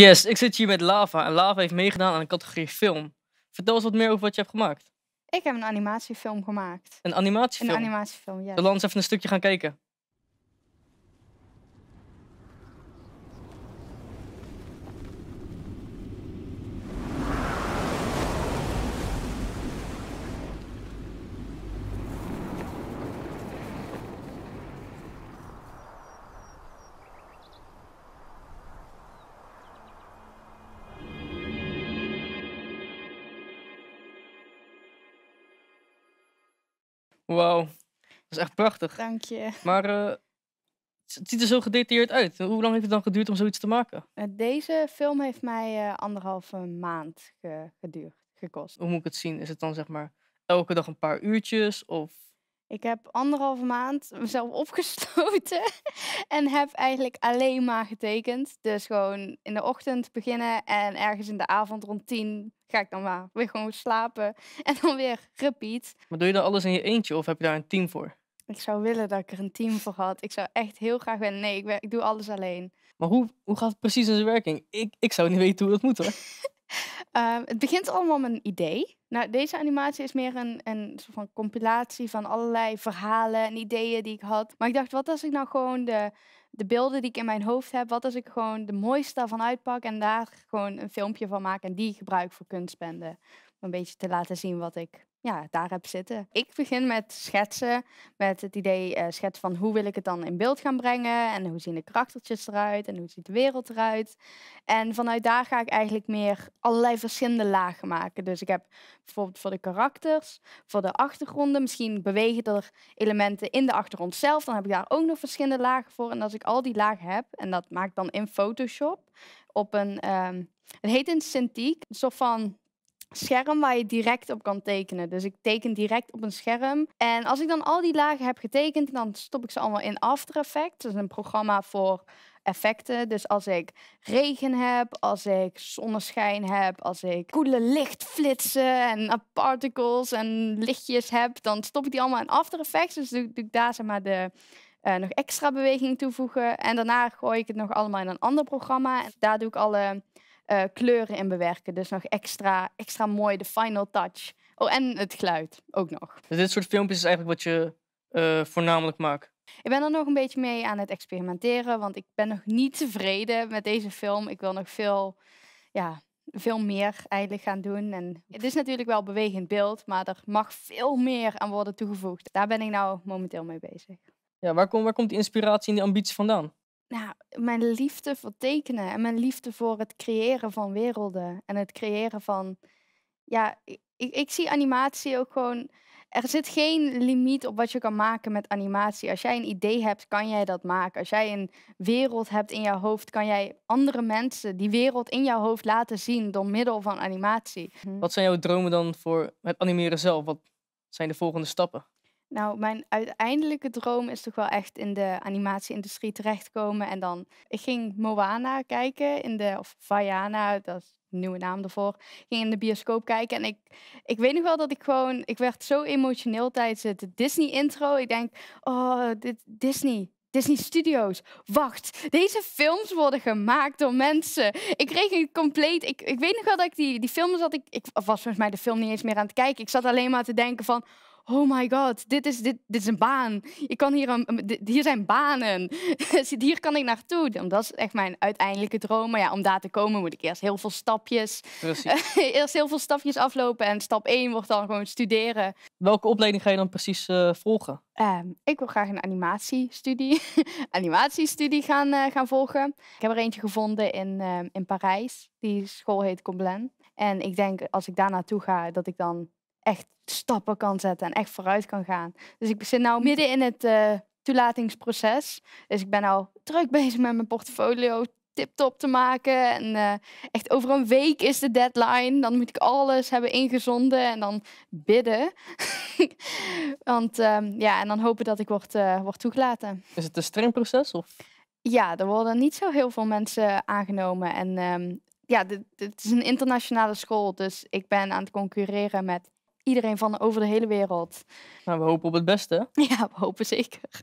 Yes, ik zit hier met Lava. En Lava heeft meegedaan aan de categorie film. Vertel eens wat meer over wat je hebt gemaakt. Ik heb een animatiefilm gemaakt. Een animatiefilm? Een animatiefilm, ja. Zullen we eens even een stukje gaan kijken? Wauw. Dat is echt prachtig. Dank je. Maar eh, het ziet er zo gedetailleerd uit. Hoe lang heeft het dan geduurd om zoiets te maken? Eh, deze film heeft mij eh, anderhalve maand geduurd, gekost. Hoe moet ik het zien? Is het dan zeg maar elke dag een paar uurtjes? Of ik heb anderhalve maand mezelf opgestoten en heb eigenlijk alleen maar getekend. Dus gewoon in de ochtend beginnen en ergens in de avond rond tien ga ik dan maar weer gewoon slapen en dan weer repeat. Maar doe je dan alles in je eentje of heb je daar een team voor? Ik zou willen dat ik er een team voor had. Ik zou echt heel graag willen. Nee, ik, ik doe alles alleen. Maar hoe, hoe gaat het precies in zijn werking? Ik, ik zou niet weten hoe dat moet hoor. Ehm, het begint allemaal met een idee. Nou, deze animatie is meer een, een soort van compilatie van allerlei verhalen en ideeën die ik had. Maar ik dacht, wat als ik nou gewoon de, de beelden die ik in mijn hoofd heb, wat als ik gewoon de mooiste daarvan uitpak en daar gewoon een filmpje van maak en die gebruik voor kunstbenden. Om een beetje te laten zien wat ik ja, daar heb zitten. Ik begin met schetsen, met het idee uh, schetsen van hoe wil ik het dan in beeld gaan brengen en hoe zien de karaktertjes eruit en hoe ziet de wereld eruit. En vanuit daar ga ik eigenlijk meer allerlei verschillende lagen maken. Dus ik heb bijvoorbeeld voor de karakters, voor de achtergronden, misschien bewegen er elementen in de achtergrond zelf, dan heb ik daar ook nog verschillende lagen voor. En als ik al die lagen heb, en dat maak ik dan in Photoshop op een, um, het heet een Cintiq, een soort van scherm waar je direct op kan tekenen. Dus ik teken direct op een scherm. En als ik dan al die lagen heb getekend, dan stop ik ze allemaal in After Effects. Dat is een programma voor effecten. Dus als ik regen heb, als ik zonneschijn heb, als ik koele lichtflitsen en particles en lichtjes heb, dan stop ik die allemaal in After Effects. Dus doe, doe ik daar zeg maar de eh, nog extra beweging toevoegen. En daarna gooi ik het nog allemaal in een ander programma. En daar doe ik alle eh, kleuren in bewerken. Dus nog extra, extra mooi de final touch. Oh, en het geluid ook nog. Dus dit soort filmpjes is eigenlijk wat je eh, voornamelijk maakt? Ik ben er nog een beetje mee aan het experimenteren, want ik ben nog niet tevreden met deze film. Ik wil nog veel, ja, veel meer eigenlijk gaan doen. En het is natuurlijk wel bewegend beeld, maar er mag veel meer aan worden toegevoegd. Daar ben ik nou momenteel mee bezig. Ja, waar, komt waar komt die inspiratie en die ambitie vandaan? nou, mijn liefde voor tekenen en mijn liefde voor het creëren van werelden en het creëren van. Ja, ik, ik zie animatie ook gewoon. Er zit geen limiet op wat je kan maken met animatie. Als jij een idee hebt, kan jij dat maken. Als jij een wereld hebt in jouw hoofd, kan jij andere mensen die wereld in jouw hoofd laten zien door middel van animatie. Wat zijn jouw dromen dan voor het animeren zelf? Wat zijn de volgende stappen? Nou, mijn uiteindelijke droom is toch wel echt in de animatieindustrie terechtkomen. En dan, ik ging Moana kijken, in de, of Vaiana, dat is een nieuwe naam ervoor. ging in de bioscoop kijken en ik, ik weet nog wel dat ik gewoon, ik werd zo emotioneel tijdens het Disney-intro. Ik denk, oh, dit, Disney, Disney Studios. Wacht, deze films worden gemaakt door mensen. Ik kreeg een compleet. Ik, ik weet nog wel dat ik die, die films had Ik, ik was volgens mij de film niet eens meer aan het kijken. Ik zat alleen maar te denken van oh my god, dit is, dit, dit is een baan. Ik kan hier, een, hier zijn banen. Dus hier kan ik naartoe. Dat is echt mijn uiteindelijke droom. Maar ja, om daar te komen moet ik eerst heel veel stapjes. eerst heel veel stapjes aflopen. En stap één wordt dan gewoon studeren. Welke opleiding ga je dan precies eh, volgen? Ehm, ik wil graag een animatiestudie, animatiestudie gaan, uh, gaan volgen. Ik heb er eentje gevonden in, ehm, in Parijs. Die school heet Comblen. En ik denk, als ik daar naartoe ga, dat ik dan echt stappen kan zetten en echt vooruit kan gaan. Dus ik zit nu midden in het eh, toelatingsproces. Dus ik ben al druk bezig met mijn portfolio tip-top te maken. En eh, echt over een week is de deadline. Dan moet ik alles hebben ingezonden en dan bidden. Want ehm, ja, en dan hopen dat ik word, uh, toegelaten. Is het een streng proces? Of? Ja, er worden niet zo heel veel mensen aangenomen. En um, ja, dit, is een internationale school, dus ik ben aan het concurreren met iedereen van over de hele wereld. Nou, we hopen op het beste. Ja, we hopen zeker.